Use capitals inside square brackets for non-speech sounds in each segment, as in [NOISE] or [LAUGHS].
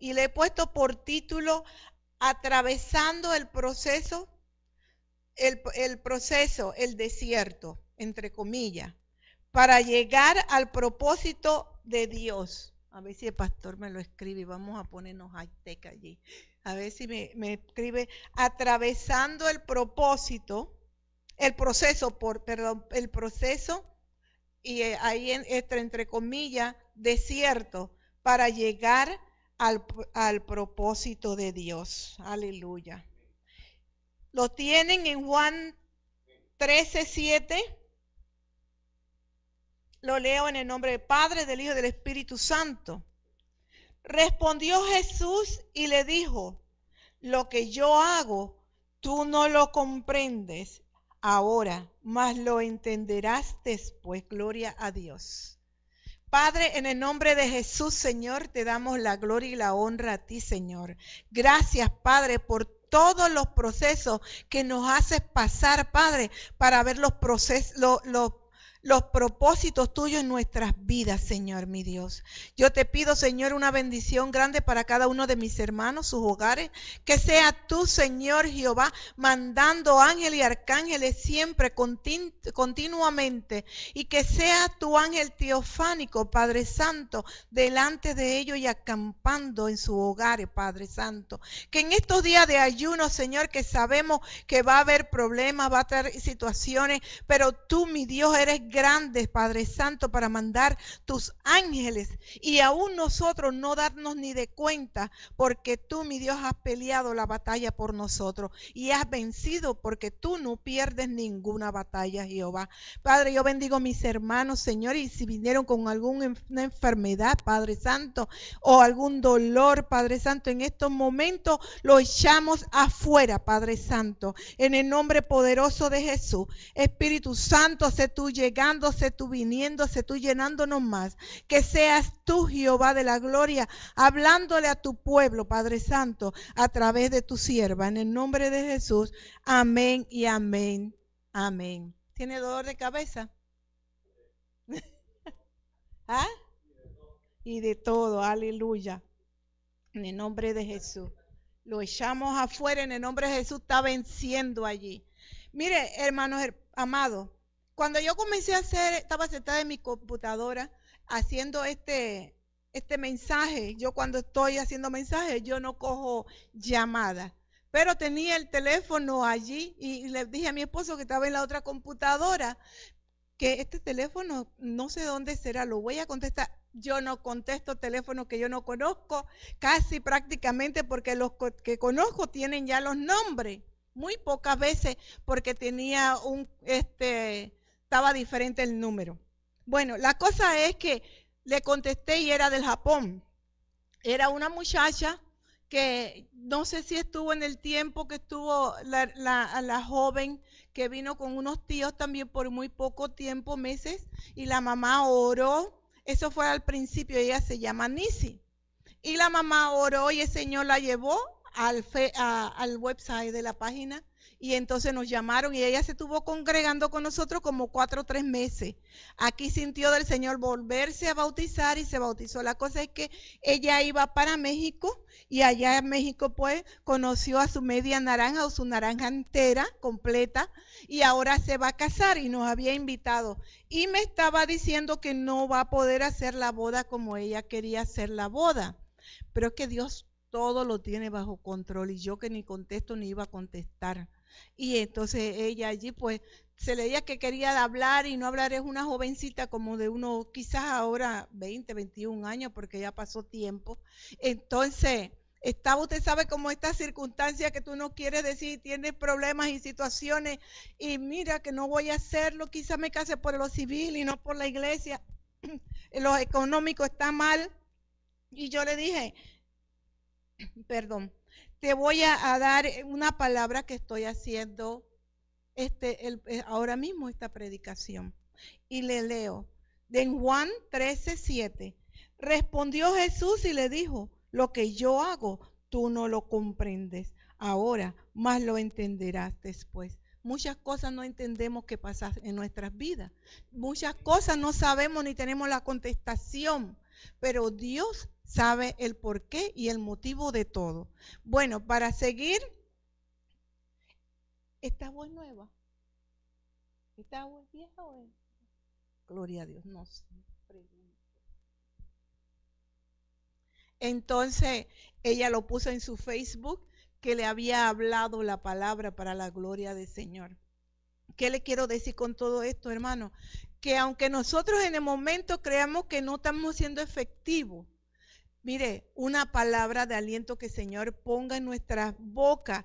y le he puesto por título Atravesando el proceso, el, proceso, el desierto, entre comillas, para llegar al propósito de Dios. A ver si el pastor me lo escribe, vamos a ponernos high tech allí. A ver si me, escribe atravesando el propósito, el proceso, por, perdón, el proceso, y ahí entre, entre comillas, desierto para llegar al, propósito de Dios. Aleluya. Lo tienen en Juan 13, 7. Lo leo en el nombre del Padre, del Hijo y del Espíritu Santo. Respondió Jesús y le dijo, lo que yo hago, tú no lo comprendes ahora, más lo entenderás después. Gloria a Dios. Padre, en el nombre de Jesús, Señor, te damos la gloria y la honra a ti, Señor. Gracias, Padre, por todos los procesos que nos haces pasar, Padre, para ver los procesos, los los propósitos tuyos en nuestras vidas, Señor, mi Dios. Yo te pido, Señor, una bendición grande para cada uno de mis hermanos, sus hogares. Que sea tú, Señor Jehová, mandando ángeles y arcángeles siempre continuamente. Y que sea tu ángel teofánico, Padre Santo, delante de ellos y acampando en sus hogares, Padre Santo. Que en estos días de ayuno, Señor, que sabemos que va a haber problemas, va a haber situaciones, pero tú, mi Dios, eres grandes, Padre Santo, para mandar tus ángeles y aún nosotros no darnos ni de cuenta, porque tú, mi Dios, has peleado la batalla por nosotros y has vencido porque tú no pierdes ninguna batalla, Jehová. Padre, yo bendigo a mis hermanos, Señor, y si vinieron con alguna enfermedad, Padre Santo, o algún dolor, Padre Santo, en estos momentos lo echamos afuera, Padre Santo, en el nombre poderoso de Jesús. Espíritu Santo, hace tú llegar tú, viniéndose tú, llenándonos más. Que seas tú, Jehová de la gloria, hablándole a tu pueblo, Padre Santo, a través de tu sierva. En el nombre de Jesús. Amén y amén. Amén. ¿Tiene dolor de cabeza? [LAUGHS] ¿Ah? Y de todo, aleluya. En el nombre de Jesús. Lo echamos afuera en el nombre de Jesús. Está venciendo allí. Mire, hermanos amados, cuando yo comencé a hacer, estaba sentada en mi computadora haciendo este, este mensaje. Yo cuando estoy haciendo mensajes, yo no cojo llamadas. Pero tenía el teléfono allí y le dije a mi esposo que estaba en la otra computadora que este teléfono no sé dónde será, lo voy a contestar. Yo no contesto teléfonos que yo no conozco, casi prácticamente porque los que conozco tienen ya los nombres. Muy pocas veces porque tenía un este estaba diferente el número. Bueno, la cosa es que le contesté y era del Japón. Era una muchacha que no sé si estuvo en el tiempo que estuvo la, joven que vino con unos tíos también por muy poco tiempo, meses, y la mamá oró. Eso fue al principio, ella se llama Nisi. Y la mamá oró y el Señor la llevó al website de la página y entonces nos llamaron y ella se estuvo congregando con nosotros como cuatro o tres meses. Aquí sintió del Señor volverse a bautizar y se bautizó. La cosa es que ella iba para México y allá en México pues conoció a su media naranja o su naranja entera, completa, y ahora se va a casar y nos había invitado. Y me estaba diciendo que no va a poder hacer la boda como ella quería hacer la boda. Pero es que Dios todo lo tiene bajo control y yo que ni contesto ni iba a contestar. Y entonces ella allí pues se leía que quería hablar y no hablar es una jovencita como de uno, quizás ahora 20, 21 años, porque ya pasó tiempo. Entonces, estaba, usted sabe como esta circunstancia que tú no quieres decir, tienes problemas y situaciones, y mira que no voy a hacerlo, quizás me case por lo civil y no por la iglesia, [CLEARS THROAT] lo económico está mal. Y yo le dije, perdón, te voy a, dar una palabra que estoy haciendo este, eh, ahora mismo esta predicación. Y le leo. De Juan 13, 7. Respondió Jesús y le dijo, lo que yo hago, tú no lo comprendes ahora, más lo entenderás después. Muchas cosas no entendemos que pasan en nuestras vidas. Muchas cosas no sabemos ni tenemos la contestación. Pero Dios sabe el porqué y el motivo de todo. Bueno, para seguir, ¿esta voz nueva? ¿Esta voz vieja o Gloria a Dios, no sé. Entonces ella lo puso en su Facebook que le había hablado la palabra para la gloria del Señor. ¿Qué le quiero decir con todo esto, hermano? Que aunque nosotros en el momento creamos que no estamos siendo efectivos, Mire, una palabra de aliento que el Señor ponga en nuestras bocas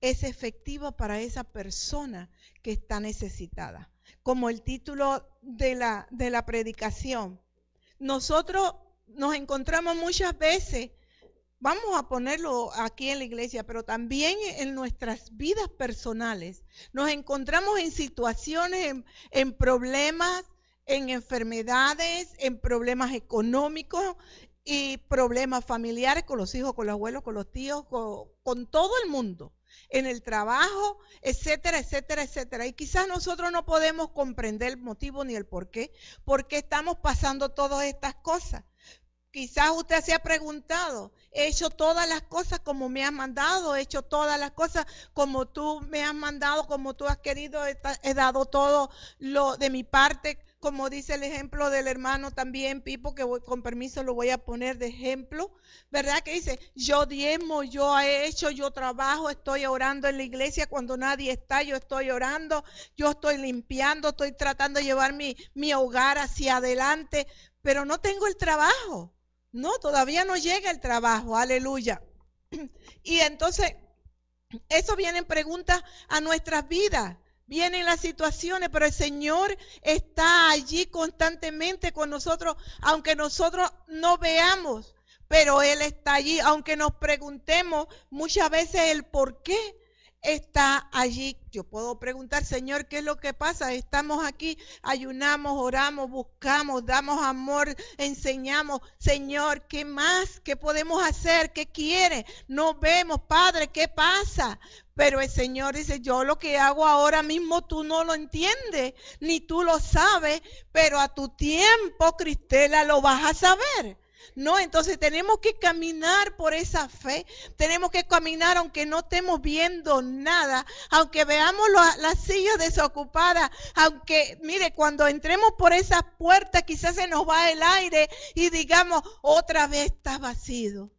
es efectiva para esa persona que está necesitada. Como el título de la, de la predicación. Nosotros nos encontramos muchas veces, vamos a ponerlo aquí en la iglesia, pero también en nuestras vidas personales. Nos encontramos en situaciones, en problemas, en enfermedades, en problemas económicos, y problemas familiares con los hijos, con los abuelos, con los tíos, con, todo el mundo, en el trabajo, etcétera, etcétera, etcétera. Y quizás nosotros no podemos comprender el motivo ni el por qué, por qué estamos pasando todas estas cosas. Quizás usted se ha preguntado, he hecho todas las cosas como me has mandado, he hecho todas las cosas como tú me has mandado, como tú has querido, he dado todo lo de mi parte como dice el ejemplo del hermano también, Pipo, que con permiso lo voy a poner de ejemplo, ¿verdad? Que dice, yo diemo, yo he hecho, yo trabajo, estoy orando en la iglesia cuando nadie está, yo estoy orando, yo estoy limpiando, estoy tratando de llevar mi, mi hogar hacia adelante, pero no tengo el trabajo. No, todavía no llega el trabajo, aleluya. [CLEARS THROAT] Y entonces, eso viene en preguntas a nuestras vidas vienen las situaciones, pero el Señor está allí constantemente con nosotros, aunque nosotros no veamos, pero Él está allí, aunque nos preguntemos muchas veces el por qué está allí. Yo puedo preguntar, Señor, ¿qué es lo que pasa? Estamos aquí, ayunamos, oramos, buscamos, damos amor, enseñamos. Señor, ¿qué más? ¿Qué podemos hacer? ¿Qué quiere? No vemos, Padre, ¿qué pasa? Pero el Señor dice, yo lo que hago ahora mismo tú no lo entiendes, ni tú lo sabes, pero a tu tiempo, Cristela, lo vas a saber. No, entonces tenemos que caminar por esa fe. Tenemos que caminar aunque no estemos viendo nada, aunque veamos las sillas desocupadas, aunque, mire, cuando entremos por esas puertas quizás se nos va el aire y digamos, otra vez está vacío.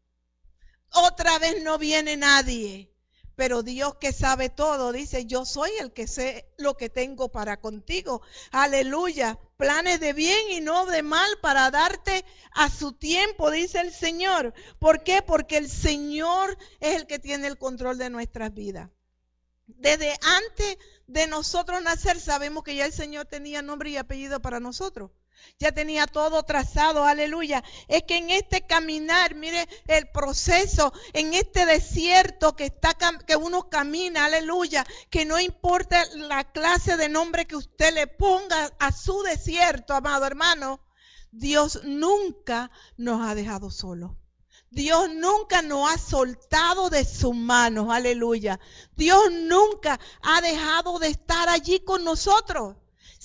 Otra vez no viene nadie. Pero Dios que sabe todo dice, yo soy el que sé lo que tengo para contigo. Aleluya. Planes de bien y no de mal para darte a su tiempo, dice el Señor. ¿Por qué? Porque el Señor es el que tiene el control de nuestras vidas. Desde antes de nosotros nacer sabemos que ya el Señor tenía nombre y apellido para nosotros. Ya tenía todo trazado, aleluya. Es que en este caminar, mire el proceso, en este desierto que, está, que uno camina, aleluya, que no importa la clase de nombre que usted le ponga a su desierto, amado hermano, Dios nunca nos ha dejado solos. Dios nunca nos ha soltado de sus manos, aleluya. Dios nunca ha dejado de estar allí con nosotros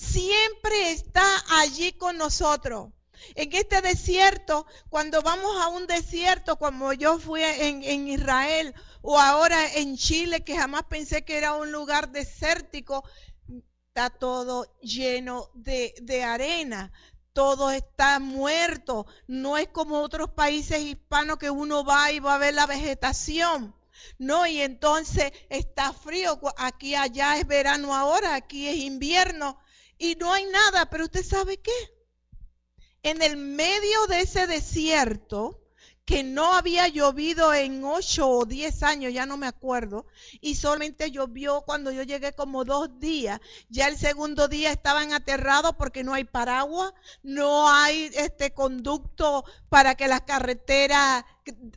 siempre está allí con nosotros. En este desierto, cuando vamos a un desierto, como yo fui en, Israel o ahora en Chile, que jamás pensé que era un lugar desértico, está todo lleno de, de arena, todo está muerto. No es como otros países hispanos que uno va y va a ver la vegetación. No, y entonces está frío, aquí allá es verano ahora, aquí es invierno, y no hay nada, pero usted sabe qué. En el medio de ese desierto, que no había llovido en ocho o diez años, ya no me acuerdo, y solamente llovió cuando yo llegué como dos días. Ya el segundo día estaban aterrados porque no hay paraguas, no hay este conducto para que las carreteras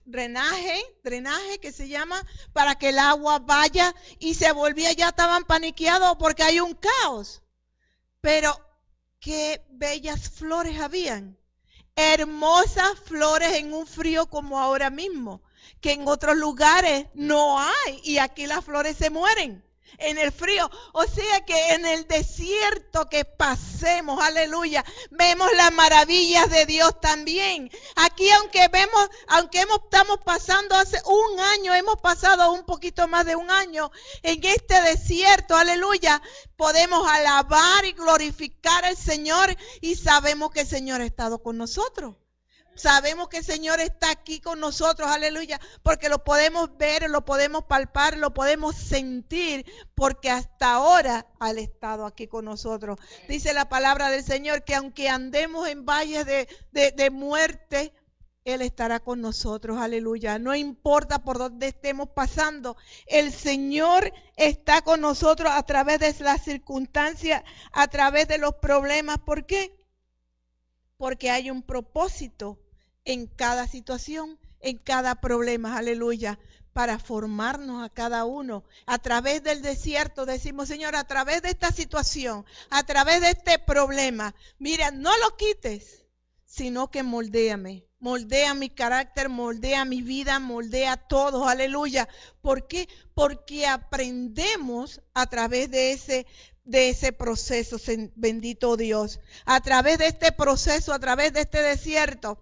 drenaje, drenaje que se llama, para que el agua vaya y se volvía, ya estaban paniqueados porque hay un caos. Pero qué bellas flores habían. Hermosas flores en un frío como ahora mismo, que en otros lugares no hay y aquí las flores se mueren en el frío. O sea que en el desierto que pasemos, aleluya, vemos las maravillas de Dios también. Aquí aunque vemos, aunque hemos, estamos pasando hace un año, hemos pasado un poquito más de un año en este desierto, aleluya, podemos alabar y glorificar al Señor y sabemos que el Señor ha estado con nosotros. Sabemos que el Señor está aquí con nosotros, aleluya, porque lo podemos ver, lo podemos palpar, lo podemos sentir, porque hasta ahora ha estado aquí con nosotros. Dice la palabra del Señor que aunque andemos en valles de, muerte, él estará con nosotros, aleluya. No importa por dónde estemos pasando, el Señor está con nosotros a través de las circunstancias, a través de los problemas. ¿Por qué? Porque hay un propósito en cada situación, en cada problema, aleluya, para formarnos a cada uno. A través del desierto decimos, Señor, a través de esta situación, a través de este problema, mira, no lo quites, sino que moldéame, moldea mi carácter, moldea mi vida, moldea todo, aleluya. ¿Por qué? Porque aprendemos a través de ese de ese proceso, bendito Dios, a través de este proceso, a través de este desierto,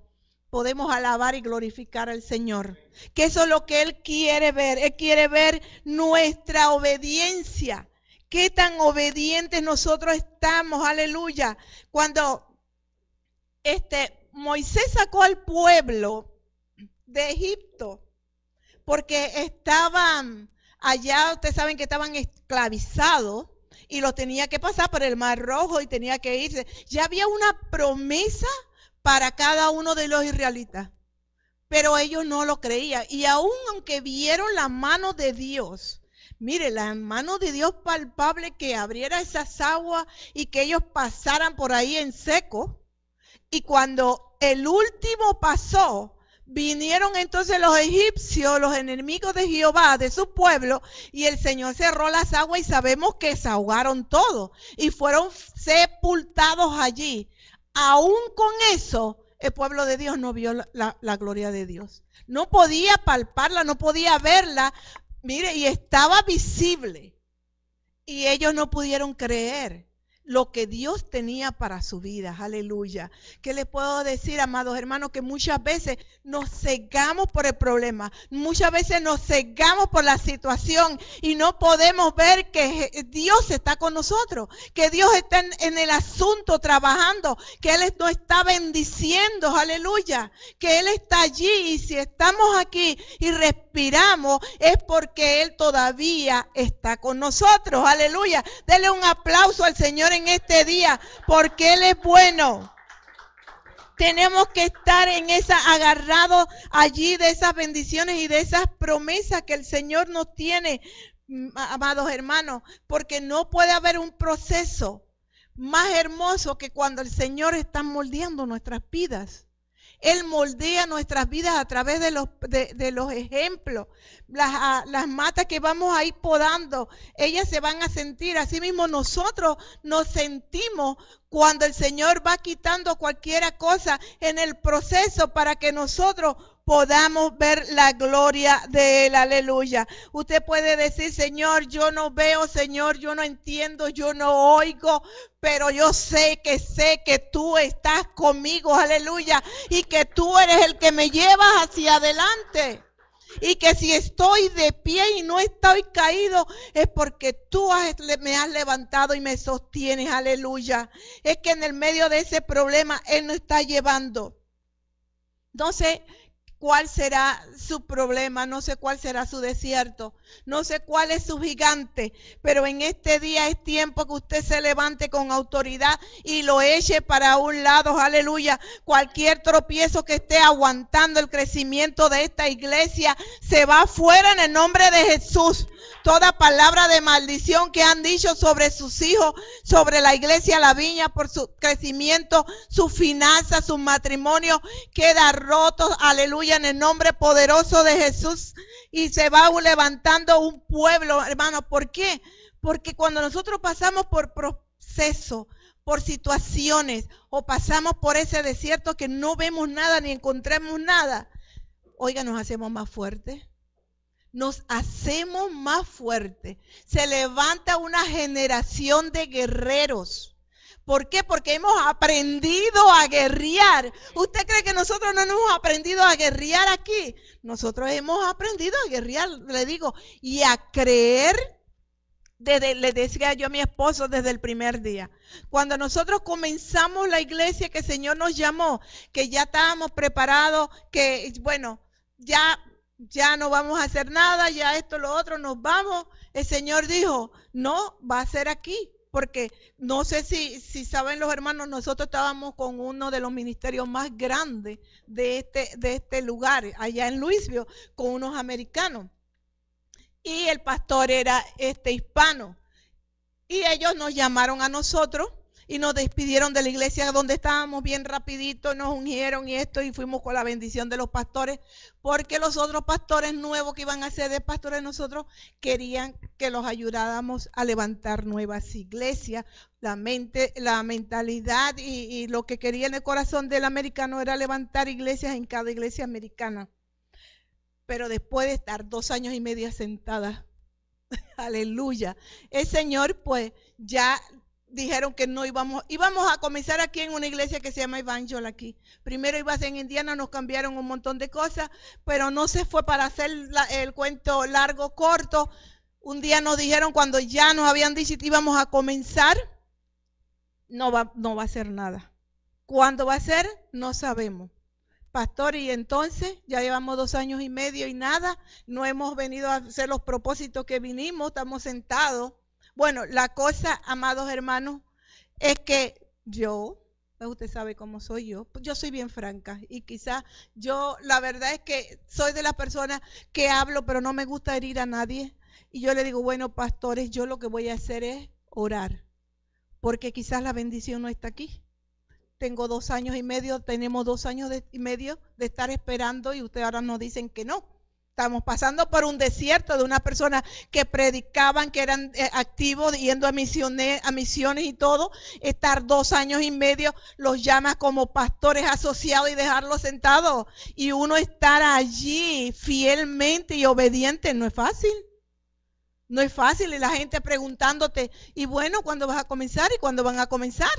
podemos alabar y glorificar al Señor. Que eso es lo que Él quiere ver. Él quiere ver nuestra obediencia. Qué tan obedientes nosotros estamos. Aleluya. Cuando este, Moisés sacó al pueblo de Egipto porque estaban allá, ustedes saben que estaban esclavizados y los tenía que pasar por el Mar Rojo y tenía que irse. Ya había una promesa para cada uno de los israelitas. Pero ellos no lo creían. Y aun aunque vieron la mano de Dios, mire, la mano de Dios palpable que abriera esas aguas y que ellos pasaran por ahí en seco. Y cuando el último pasó, vinieron entonces los egipcios, los enemigos de Jehová, de su pueblo, y el Señor cerró las aguas y sabemos que se ahogaron todos y fueron sepultados allí aún con eso, el pueblo de Dios no vio la, gloria de Dios. No podía palparla, no podía verla. Mire, y estaba visible. Y ellos no pudieron creer lo que Dios tenía para su vida. Aleluya. ¿Qué les puedo decir, amados hermanos? Que muchas veces nos cegamos por el problema, muchas veces nos cegamos por la situación y no podemos ver que Dios está con nosotros, que Dios está en, el asunto trabajando, que Él nos está bendiciendo, aleluya, que Él está allí y si estamos aquí y respiramos es porque Él todavía está con nosotros, aleluya. Dele un aplauso al Señor en este día, porque Él es bueno. Tenemos que estar en esa, agarrado allí de esas bendiciones y de esas promesas que el Señor nos tiene, mm, amados hermanos, porque no puede haber un proceso más hermoso que cuando el Señor está moldeando nuestras vidas. Él moldea nuestras vidas a través de los, de, los ejemplos. Ah, las, matas que vamos a ir podando, ellas se van a sentir. Asimismo, nosotros nos sentimos cuando el Señor va quitando cualquiera cosa en el proceso para que nosotros podamos ver la gloria de Él. Aleluya. Usted puede decir, Señor, yo no veo, Señor, yo no entiendo, yo no oigo, pero yo sé que sé que tú estás conmigo. Aleluya. Y que tú eres el que me llevas hacia adelante. Y que si estoy de pie y no estoy caído, es porque tú me has levantado y me sostienes. Aleluya. Es que en el medio de ese problema Él nos está llevando. Entonces, cuál será su problema, no sé cuál será su desierto, no sé cuál es su gigante, pero en este día es tiempo que usted se levante con autoridad y lo eche para un lado, aleluya. Cualquier tropiezo que esté aguantando el crecimiento de esta iglesia se va fuera en el nombre de Jesús. Toda palabra de maldición que han dicho sobre sus hijos, sobre la iglesia, la viña, por su crecimiento, su finanza, su matrimonio, queda roto, aleluya, en el nombre poderoso de Jesús. Y se va levantando un pueblo, hermano. ¿Por qué? Porque cuando nosotros pasamos por proceso, por situaciones o pasamos por ese desierto que no vemos nada ni encontramos nada, oiga, nos hacemos más fuertes. Nos hacemos más fuertes. Se levanta una generación de guerreros ¿Por qué? Porque hemos aprendido a guerrear. ¿Usted cree que nosotros no hemos aprendido a guerrear aquí? Nosotros hemos aprendido a guerrear, le digo, y a creer. Desde, le decía yo a mi esposo desde el primer día, cuando nosotros comenzamos la iglesia que el Señor nos llamó, que ya estábamos preparados, que bueno, ya ya no vamos a hacer nada, ya esto, lo otro, nos vamos. El Señor dijo, no, va a ser aquí porque no sé si, si saben los hermanos, nosotros estábamos con uno de los ministerios más grandes de este, de este lugar, allá en Luisbio, con unos americanos. Y el pastor era este hispano. Y ellos nos llamaron a nosotros y nos despidieron de la iglesia donde estábamos bien rapidito, nos ungieron y esto y fuimos con la bendición de los pastores, porque los otros pastores nuevos que iban a ser de pastores nosotros querían que los ayudáramos a levantar nuevas iglesias. La mente, la mentalidad y, lo que quería en el corazón del americano era levantar iglesias en cada iglesia americana. Pero después de estar dos años y medio sentada, [LAUGHS] aleluya, el Señor pues ya dijeron que no íbamos, íbamos a comenzar aquí en una iglesia que se llama Evangel aquí. Primero iba a ser en Indiana, nos cambiaron un montón de cosas, pero no se fue para hacer el cuento largo, corto. Un día nos dijeron cuando ya nos habían dicho que íbamos a comenzar, no va, no va a ser nada. ¿Cuándo va a ser? No sabemos. Pastor, y entonces ya llevamos dos años y medio y nada, no hemos venido a hacer los propósitos que vinimos, estamos sentados bueno, la cosa, amados hermanos, es que yo, pues, usted sabe cómo soy yo, yo soy bien franca y quizás yo, la verdad es que soy de las personas que hablo, pero no me gusta herir a nadie. Y yo le digo, bueno, pastores, yo lo que voy a hacer es orar, porque quizás la bendición no está aquí. Tengo dos años y medio, tenemos dos años y medio de estar esperando y ustedes ahora nos dicen que no. Estamos pasando por un desierto de una persona que predicaban, que eran eh, activos, yendo a misiones, a misiones y todo. Estar dos años y medio los llamas como pastores asociados y dejarlos sentados. Y uno estar allí fielmente y obediente no es fácil. No es fácil. Y la gente preguntándote, y bueno, ¿cuándo vas a comenzar? ¿Y cuándo van a comenzar?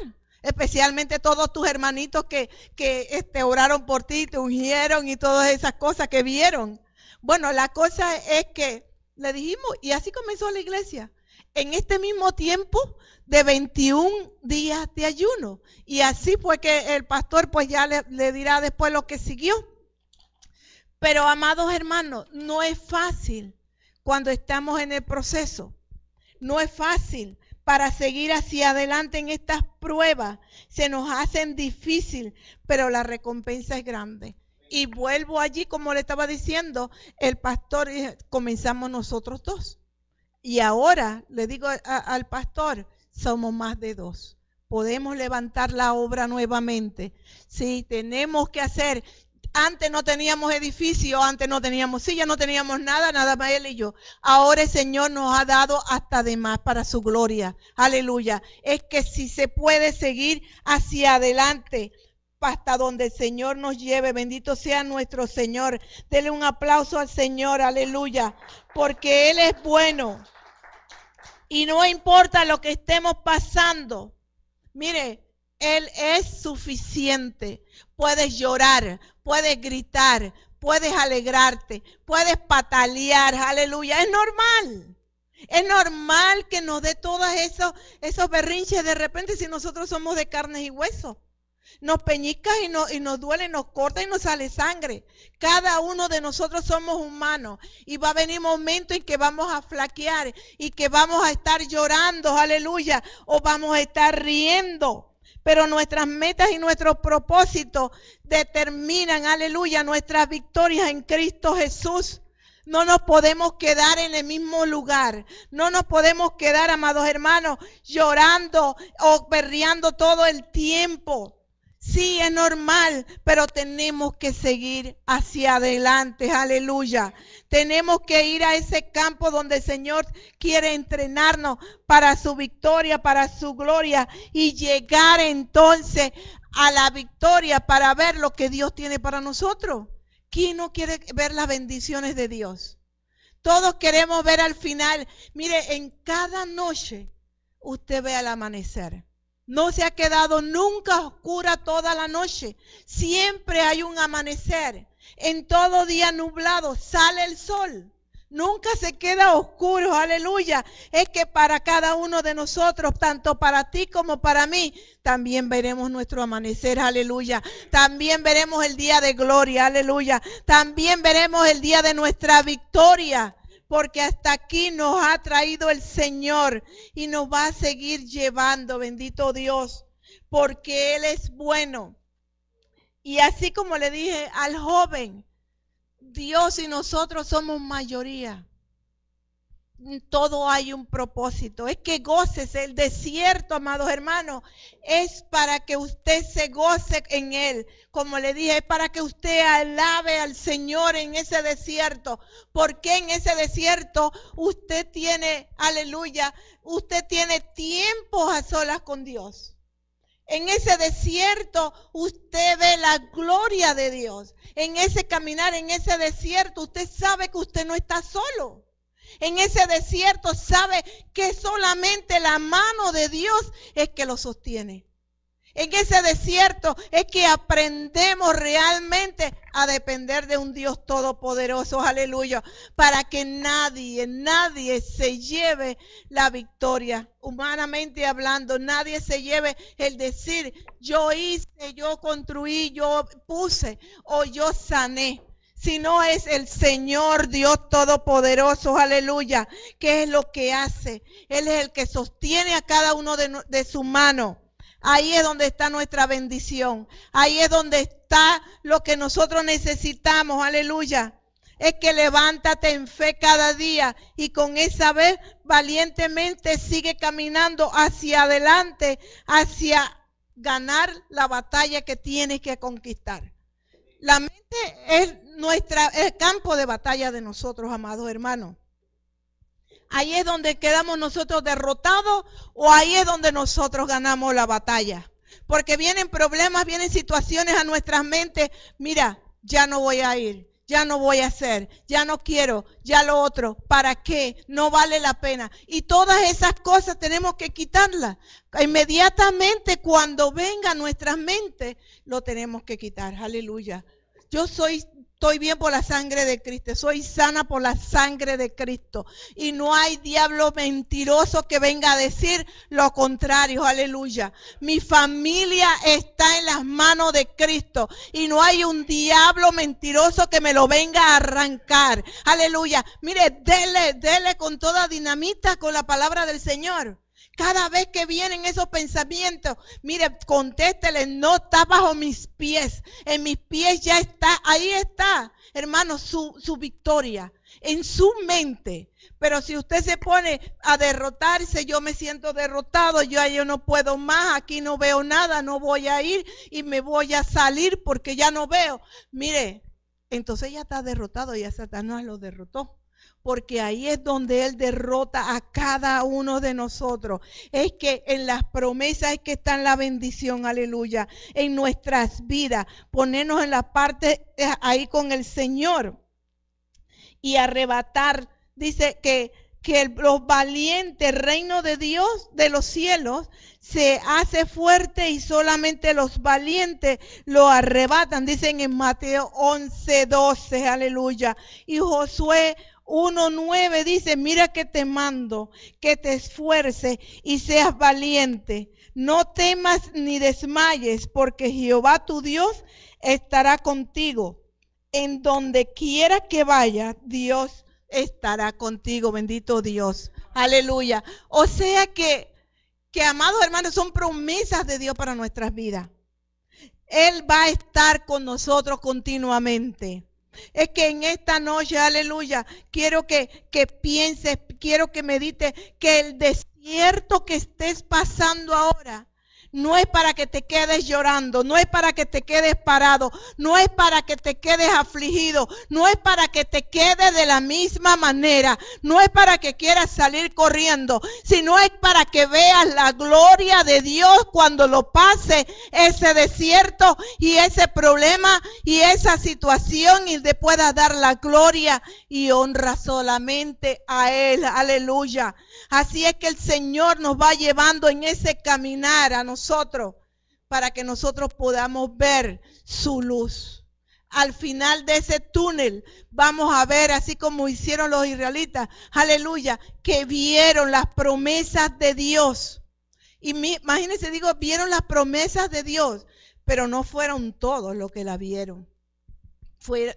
especialmente todos tus hermanitos que, que este, oraron por ti, te ungieron y todas esas cosas que vieron. Bueno, la cosa es que le dijimos, y así comenzó la iglesia, en este mismo tiempo de 21 días de ayuno. Y así fue que el pastor pues ya le, le dirá después lo que siguió. Pero amados hermanos, no es fácil cuando estamos en el proceso. No es fácil para seguir hacia adelante en estas pruebas. Se nos hacen difícil, pero la recompensa es grande. Y vuelvo allí, como le estaba diciendo, el pastor, eh, comenzamos nosotros dos. Y ahora le digo al pastor, somos más de dos. Podemos levantar la obra nuevamente. Sí, tenemos que hacer. Antes no teníamos edificio, antes no teníamos silla, no teníamos nada, nada más él y yo. Ahora el Señor nos ha dado hasta de más para su gloria. Aleluya. Es que si se puede seguir hacia adelante, hasta donde el Señor nos lleve. Bendito sea nuestro Señor. Dele un aplauso al Señor, aleluya, porque Él es bueno. Y no importa lo que estemos pasando. Mire, Él es suficiente. Puedes llorar, puedes gritar, puedes alegrarte, puedes patalear, aleluya. Es normal. Es normal que nos dé todas esos, esos berrinches de repente si nosotros somos de carnes y huesos. Nos peñica y, y nos duele, nos corta y nos sale sangre. Cada uno de nosotros somos humanos y va a venir momento en que vamos a flaquear y que vamos a estar llorando, aleluya, o vamos a estar riendo. Pero nuestras metas y nuestros propósitos determinan, aleluya, nuestras victorias en Cristo Jesús. No nos podemos quedar en el mismo lugar. No nos podemos quedar, amados hermanos, llorando o perreando todo el tiempo. Sí, es normal, pero tenemos que seguir hacia adelante, aleluya. Tenemos que ir a ese campo donde el Señor quiere entrenarnos para su victoria, para su gloria y llegar entonces a la victoria para ver lo que Dios tiene para nosotros. ¿Quién no quiere ver las bendiciones de Dios? Todos queremos ver al final. Mire, en cada noche usted ve al amanecer. No se ha quedado nunca oscura toda la noche. Siempre hay un amanecer. En todo día nublado sale el sol. Nunca se queda oscuro, aleluya. Es que para cada uno de nosotros, tanto para ti como para mí, también veremos nuestro amanecer, aleluya. También veremos el día de gloria, aleluya. También veremos el día de nuestra victoria porque hasta aquí nos ha traído el Señor y nos va a seguir llevando, bendito Dios, porque Él es bueno. Y así como le dije al joven, Dios y nosotros somos mayoría. Mm, todo hay un propósito. Es que goces el desierto, amados hermanos. Es para que usted se goce en él. Como le dije, es para que usted alabe al Señor en ese desierto. Porque en ese desierto usted tiene, aleluya, usted tiene tiempos a solas con Dios. En ese desierto usted ve la gloria de Dios. En ese caminar, en ese desierto, usted sabe que usted no está solo en ese desierto sabe que solamente la mano de Dios es que lo sostiene. En ese desierto es que aprendemos realmente a depender de un Dios todopoderoso, aleluya, para que nadie, nadie se lleve la victoria. Humanamente hablando, nadie se lleve el decir, yo hice, yo construí, yo puse o yo sané no es el Señor Dios Todopoderoso, aleluya, que es lo que hace. Él es el que sostiene a cada uno de, de su mano. Ahí es donde está nuestra bendición. Ahí es donde está lo que nosotros necesitamos, aleluya. Es que levántate en fe cada día y con esa vez valientemente sigue caminando hacia adelante, hacia ganar la batalla que tienes que conquistar. La mente es nuestra, el campo de batalla de nosotros, amados hermanos. Ahí es donde quedamos nosotros derrotados o ahí es donde nosotros ganamos la batalla. Porque vienen problemas, vienen situaciones a nuestras mentes. Mira, ya no voy a ir, ya no voy a hacer, ya no quiero, ya lo otro. ¿Para qué? No vale la pena. Y todas esas cosas tenemos que quitarlas. Inmediatamente cuando venga a nuestras mentes, lo tenemos que quitar. Aleluya. Yo soy, estoy bien por la sangre de Cristo, soy sana por la sangre de Cristo. Y no hay diablo mentiroso que venga a decir lo contrario, aleluya. Mi familia está en las manos de Cristo y no hay un diablo mentiroso que me lo venga a arrancar, aleluya. Mire, dele, dele con toda dinamita con la palabra del Señor. Cada vez que vienen esos pensamientos, mire, contéstele, no está bajo mis pies. En mis pies ya está, ahí está, hermano, su, victoria, en su mente. Pero si usted se pone a derrotarse, yo me siento derrotado, yo, yo no puedo más, aquí no veo nada, no voy a ir y me voy a salir porque ya no veo. Mire, entonces ya está derrotado, ya Satanás lo derrotó porque ahí es donde Él derrota a cada uno de nosotros. Es que en las promesas es que está la bendición, aleluya, en nuestras vidas, ponernos en la parte eh, ahí con el Señor y arrebatar, dice que que los valientes, reino de Dios de los cielos, se hace fuerte y solamente los valientes lo arrebatan, dicen en Mateo 11, 12, aleluya. Y Josué 1.9 dice, mira que te mando, que te esfuerces y seas valiente. No temas ni desmayes, porque Jehová tu Dios estará contigo. En donde quiera que vayas, Dios estará contigo, bendito Dios. Aleluya. O sea que, que amados hermanos, son promesas de Dios para nuestras vidas. Él va a estar con nosotros continuamente. Es que en esta noche, aleluya, quiero que, pienses, quiero que medites que el desierto que estés pasando ahora no es para que te quedes llorando, no es para que te quedes parado, no es para que te quedes afligido, no es para que te quedes de la misma manera, no es para que quieras salir corriendo, sino es para que veas la gloria de Dios cuando lo pase ese desierto y ese problema y esa situación y te pueda dar la gloria y honra solamente a Él. Aleluya. Así es que el Señor nos va llevando en ese caminar a nosotros nosotros para que nosotros podamos ver su luz. Al final de ese túnel vamos a ver, así como hicieron los israelitas, aleluya, que vieron las promesas de Dios. Y mi, imagínense, digo, vieron las promesas de Dios, pero no fueron todos los que la vieron.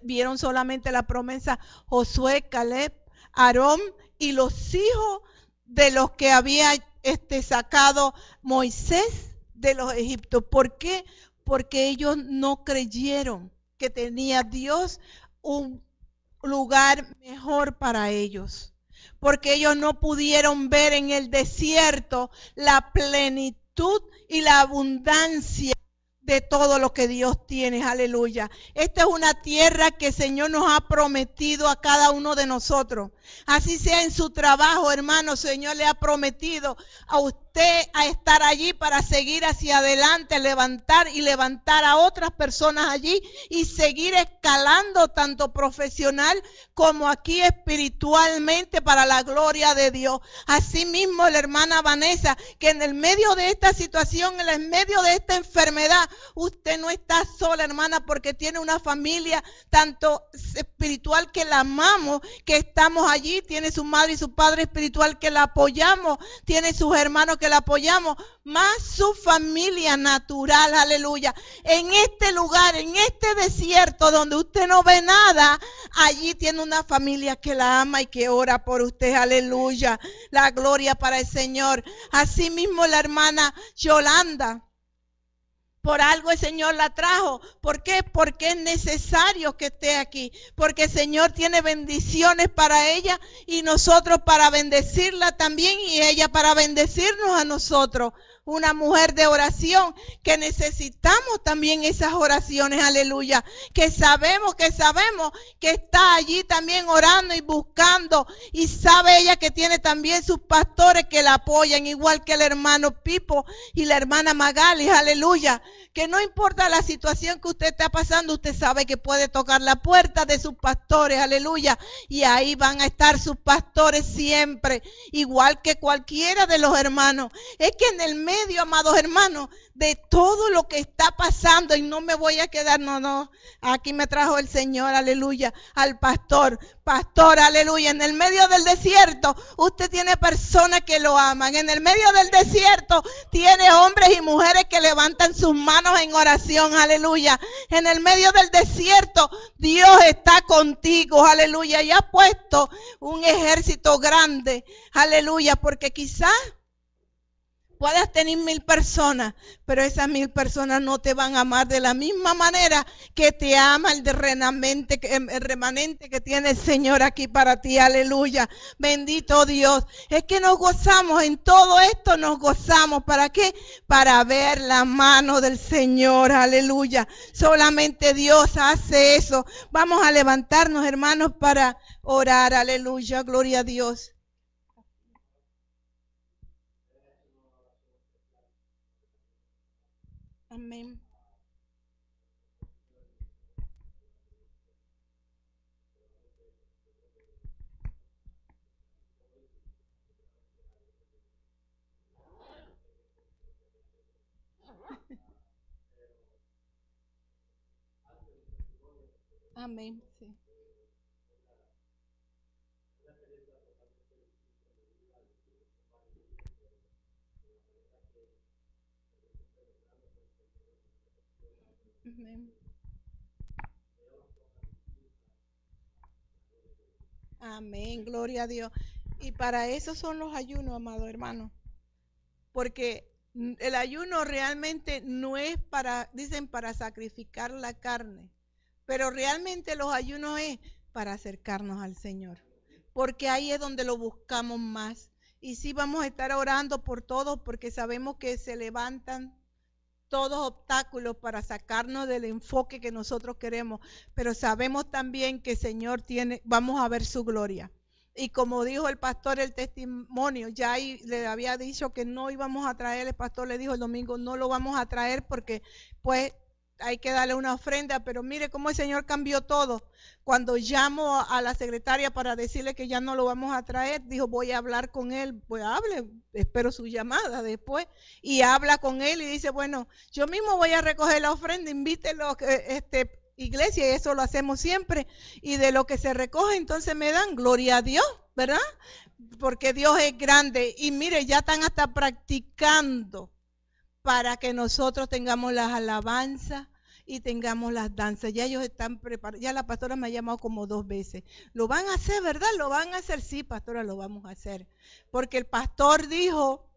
vieron solamente la promesa Josué, Caleb, Aarón y los hijos de los que había este, sacado Moisés de los egipcios. ¿Por qué? Porque ellos no creyeron que tenía Dios un lugar mejor para ellos. Porque ellos no pudieron ver en el desierto la plenitud y la abundancia todo lo que Dios tiene. Aleluya. Esta es una tierra que el Señor nos ha prometido a cada uno de nosotros. Así sea en su trabajo, hermano, Señor le ha prometido a usted a estar allí para seguir hacia adelante, levantar y levantar a otras personas allí y seguir escalando tanto profesional como aquí espiritualmente para la gloria de Dios. Asimismo, la hermana Vanessa, que en el medio de esta situación, en el medio de esta enfermedad, Usted no está sola, hermana, porque tiene una familia tanto espiritual que la amamos, que estamos allí. Tiene su madre y su padre espiritual que la apoyamos. Tiene sus hermanos que la apoyamos. Más su familia natural, aleluya. En este lugar, en este desierto donde usted no ve nada, allí tiene una familia que la ama y que ora por usted, aleluya. La gloria para el Señor. Asimismo, la hermana Yolanda por algo el Señor la trajo. ¿Por qué? Porque es necesario que esté aquí. Porque el Señor tiene bendiciones para ella y nosotros para bendecirla también y ella para bendecirnos a nosotros una mujer de oración, que necesitamos también esas oraciones, aleluya, que sabemos, que sabemos que está allí también orando y buscando y sabe ella que tiene también sus pastores que la apoyan, igual que el hermano Pipo y la hermana Magali, aleluya, que no importa la situación que usted está pasando, usted sabe que puede tocar la puerta de sus pastores, aleluya, y ahí van a estar sus pastores siempre, igual que cualquiera de los hermanos. Es que en el medio amados hermanos, de todo lo que está pasando. Y no me voy a quedar, no, no. Aquí me trajo el Señor, aleluya, al pastor. Pastor, aleluya. En el medio del desierto, usted tiene personas que lo aman. En el medio del desierto, tiene hombres y mujeres que levantan sus manos en oración, aleluya. En el medio del desierto, Dios está contigo, aleluya. Y ha puesto un ejército grande, aleluya, porque quizás Puedas tener mil personas, pero esas mil personas no te van a amar de la misma manera que te ama el remanente, em, el remanente que tiene el Señor aquí para ti. Aleluya. Bendito Dios. Es que nos gozamos, en todo esto nos gozamos. ¿Para qué? Para ver la mano del Señor. Aleluya. Solamente Dios hace eso. Vamos a levantarnos, hermanos, para orar. Aleluya. Gloria a Dios. Amén. Amén. Sí. Amén. gloria a Dios. Y para eso son los ayunos, amado hermano. Porque el ayuno realmente no es para, dicen, para sacrificar la carne. Pero realmente los ayunos es para acercarnos al Señor. Porque ahí es donde lo buscamos más. Y sí vamos a estar orando por todos porque sabemos que se levantan todos obstáculos para sacarnos del enfoque que nosotros queremos, pero sabemos también que Señor tiene, vamos a ver su gloria. Y como dijo el pastor el testimonio, ya ahí le había dicho que no íbamos a traer, el pastor le dijo el domingo, no lo vamos a traer porque pues hay que darle una ofrenda, pero mire cómo el Señor cambió todo. Cuando llamo a la secretaria para decirle que ya no lo vamos a traer, dijo, voy a hablar con él, pues hable, espero su llamada después, y habla con él y dice, bueno, yo mismo voy a recoger la ofrenda, invítelo, eh, este, iglesia, y eso lo hacemos siempre, y de lo que se recoge, entonces me dan gloria a Dios, ¿verdad? Porque Dios es grande, y mire, ya están hasta practicando para que nosotros tengamos las alabanzas y tengamos las danzas. Ya ellos están preparados. Ya la pastora me ha llamado como dos veces. Lo van a hacer, ¿verdad? Lo van a hacer. Sí, pastora, lo vamos a hacer. Porque el pastor dijo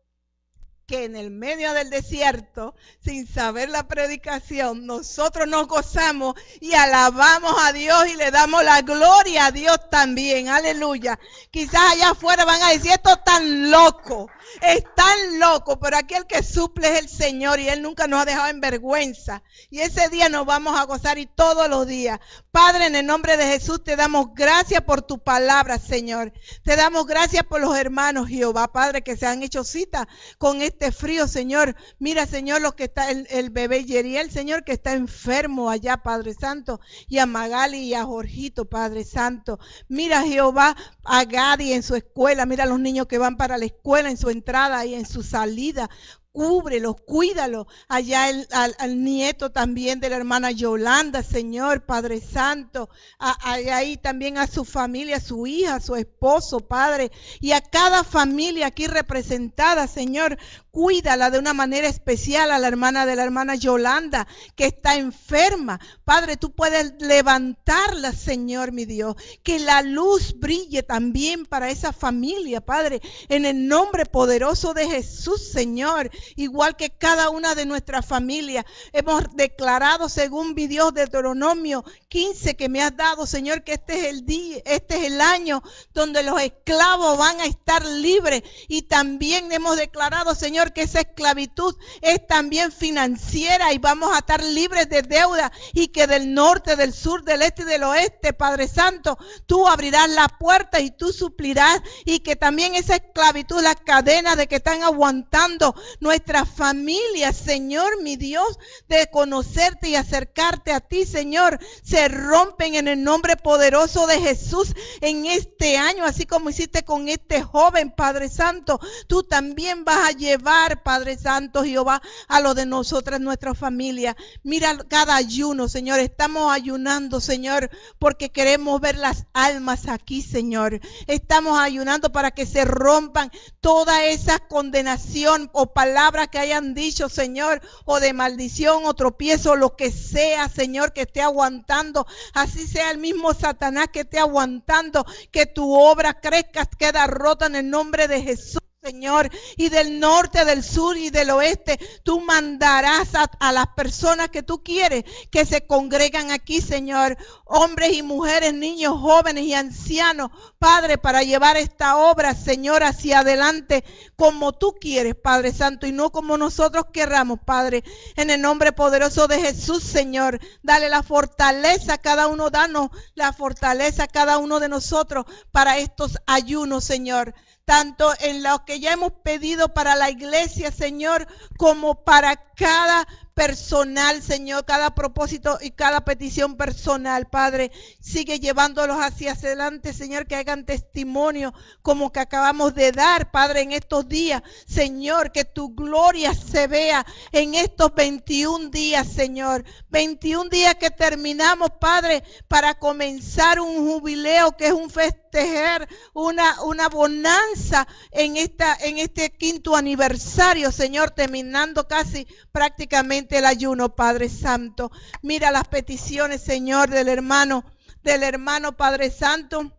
que en el medio del desierto, sin saber la predicación, nosotros nos gozamos y alabamos a Dios y le damos la gloria a Dios también. Aleluya. Quizás allá afuera van a decir, esto es tan loco, es tan loco, pero aquí el que suple es el Señor y Él nunca nos ha dejado en vergüenza. Y ese día nos vamos a gozar y todos los días. Padre, en el nombre de Jesús te damos gracias por tu palabra, Señor. Te damos gracias por los hermanos, Jehová, Padre, que se han hecho cita con este este frío, Señor. Mira, Señor, lo que está el, el bebé Yeriel, Señor, que está enfermo allá, Padre Santo, y a Magali y a Jorgito, Padre Santo. Mira, Jehová, a Gadi en su escuela. Mira a los niños que van para la escuela en su entrada y en su salida cúbrelos, cuídalos. Allá el, al, nieto también de la hermana Yolanda, Señor, Padre Santo. ahí también a su familia, a su hija, su esposo, Padre. Y a cada familia aquí representada, Señor. Cuídala de una manera especial a la hermana de la hermana Yolanda, que está enferma. Padre, tú puedes levantarla, Señor mi Dios. Que la luz brille también para esa familia, Padre, en el nombre poderoso de Jesús, Señor. Igual que cada una de nuestras familias. Hemos declarado, según mi Dios, Deuteronomio 15 que me has dado, Señor, que este es el día, este es el año donde los esclavos van a estar libres. Y también hemos declarado, Señor, que esa esclavitud es también financiera y vamos a estar libres de deuda y que del norte, del sur, del este y del oeste, Padre Santo, tú abrirás la puerta y tú suplirás y que también esa esclavitud, las cadenas de que están aguantando nuestra familia, Señor, mi Dios, de conocerte y acercarte a ti, Señor, se rompen en el nombre poderoso de Jesús en este año, así como hiciste con este joven, Padre Santo, tú también vas a llevar Padre Santo Jehová, a lo de nosotras, nuestra familia. Mira cada ayuno, Señor. Estamos ayunando, Señor, porque queremos ver las almas aquí, Señor. Estamos ayunando para que se rompan toda esa condenación o palabra que hayan dicho, Señor, o de maldición o tropiezo, lo que sea, Señor, que esté aguantando. Así sea el mismo Satanás que esté aguantando, que tu obra crezca, queda rota en el nombre de Jesús. Señor, y del norte, del sur y del oeste, tú mandarás a, las personas que tú quieres que se congregan aquí, Señor, hombres y mujeres, niños, jóvenes y ancianos, Padre, para llevar esta obra, Señor, hacia adelante como tú quieres, Padre Santo, y no como nosotros querramos, Padre, en el nombre poderoso de Jesús, Señor, dale la fortaleza a cada uno, danos la fortaleza a cada uno de nosotros para estos ayunos, Señor tanto en lo que ya hemos pedido para la iglesia, Señor, como para cada personal, Señor, cada propósito y cada petición personal, Padre. Sigue llevándolos hacia adelante, Señor, que hagan testimonio como que acabamos de dar, Padre, en estos días. Señor, que tu gloria se vea en estos 21 días, Señor. 21 días que terminamos, Padre, para comenzar un jubileo que es un festejar, una, una bonanza en, esta, en este quinto aniversario, Señor, terminando casi prácticamente el ayuno, Padre Santo. Mira las peticiones, Señor, del hermano, del hermano Padre Santo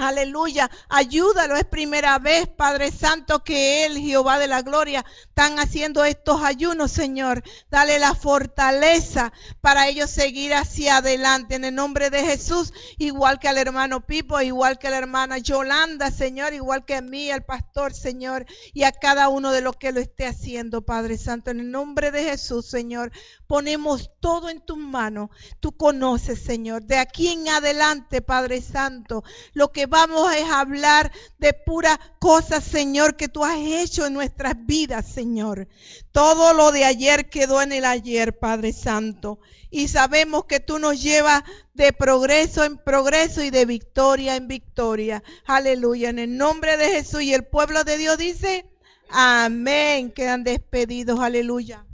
Aleluya, ayúdalo, es primera vez, Padre Santo, que Él, Jehová de la Gloria, están haciendo estos ayunos, Señor. Dale la fortaleza para ellos seguir hacia adelante. En el nombre de Jesús, igual que al hermano Pipo, igual que a la hermana Yolanda, Señor, igual que a mí, al pastor, Señor, y a cada uno de los que lo esté haciendo, Padre Santo. En el nombre de Jesús, Señor, ponemos todo en tus manos. Tú conoces, Señor, de aquí en adelante, Padre Santo, lo que vamos a hablar de puras cosas, Señor, que tú has hecho en nuestras vidas, Señor. Todo lo de ayer quedó en el ayer, Padre Santo. Y sabemos que tú nos llevas de progreso en progreso y de victoria en victoria. Aleluya. En el nombre de Jesús y el pueblo de Dios dice, amén. Quedan despedidos. Aleluya.